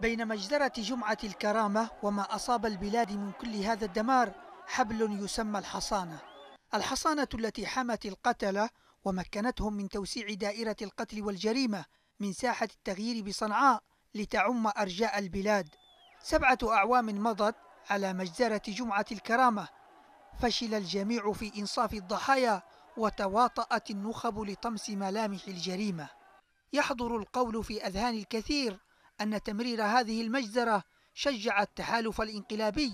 بين مجزرة جمعة الكرامة وما أصاب البلاد من كل هذا الدمار حبل يسمى الحصانة الحصانة التي حمت القتلة ومكنتهم من توسيع دائرة القتل والجريمة من ساحة التغيير بصنعاء لتعم أرجاء البلاد سبعة أعوام مضت على مجزرة جمعة الكرامة فشل الجميع في إنصاف الضحايا وتواطأت النخب لطمس ملامح الجريمة يحضر القول في أذهان الكثير أن تمرير هذه المجزرة شجع التحالف الانقلابي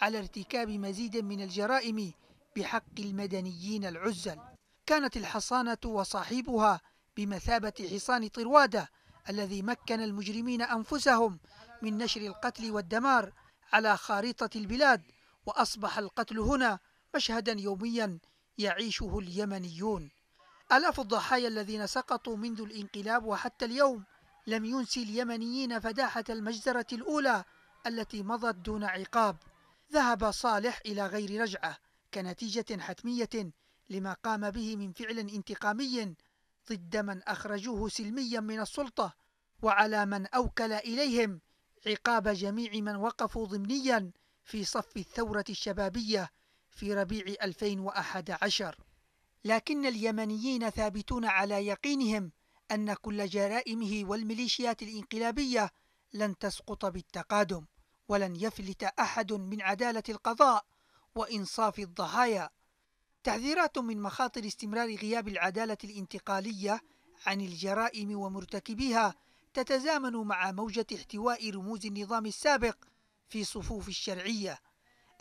على ارتكاب مزيد من الجرائم بحق المدنيين العزل كانت الحصانة وصاحبها بمثابة حصان طروادة الذي مكن المجرمين أنفسهم من نشر القتل والدمار على خارطة البلاد وأصبح القتل هنا مشهدا يوميا يعيشه اليمنيون آلاف الضحايا الذين سقطوا منذ الانقلاب وحتى اليوم لم ينسي اليمنيين فداحة المجزرة الأولى التي مضت دون عقاب ذهب صالح إلى غير رجعة كنتيجة حتمية لما قام به من فعل انتقامي ضد من أخرجوه سلميا من السلطة وعلى من أوكل إليهم عقاب جميع من وقفوا ضمنيا في صف الثورة الشبابية في ربيع 2011 لكن اليمنيين ثابتون على يقينهم أن كل جرائمه والميليشيات الإنقلابية لن تسقط بالتقادم ولن يفلت أحد من عدالة القضاء وإنصاف الضحايا تحذيرات من مخاطر استمرار غياب العدالة الانتقالية عن الجرائم ومرتكبيها تتزامن مع موجة احتواء رموز النظام السابق في صفوف الشرعية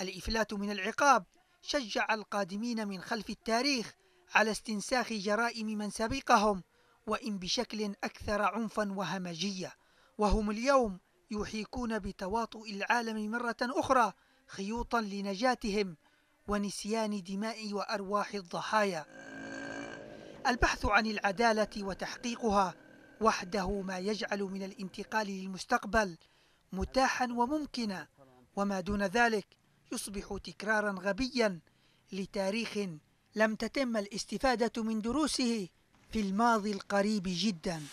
الإفلات من العقاب شجع القادمين من خلف التاريخ على استنساخ جرائم من سبقهم وإن بشكل أكثر عنفا وهمجية وهم اليوم يحيكون بتواطؤ العالم مرة أخرى خيوطا لنجاتهم ونسيان دماء وأرواح الضحايا البحث عن العدالة وتحقيقها وحده ما يجعل من الانتقال للمستقبل متاحا وممكنا وما دون ذلك يصبح تكرارا غبيا لتاريخ لم تتم الاستفادة من دروسه في الماضي القريب جدا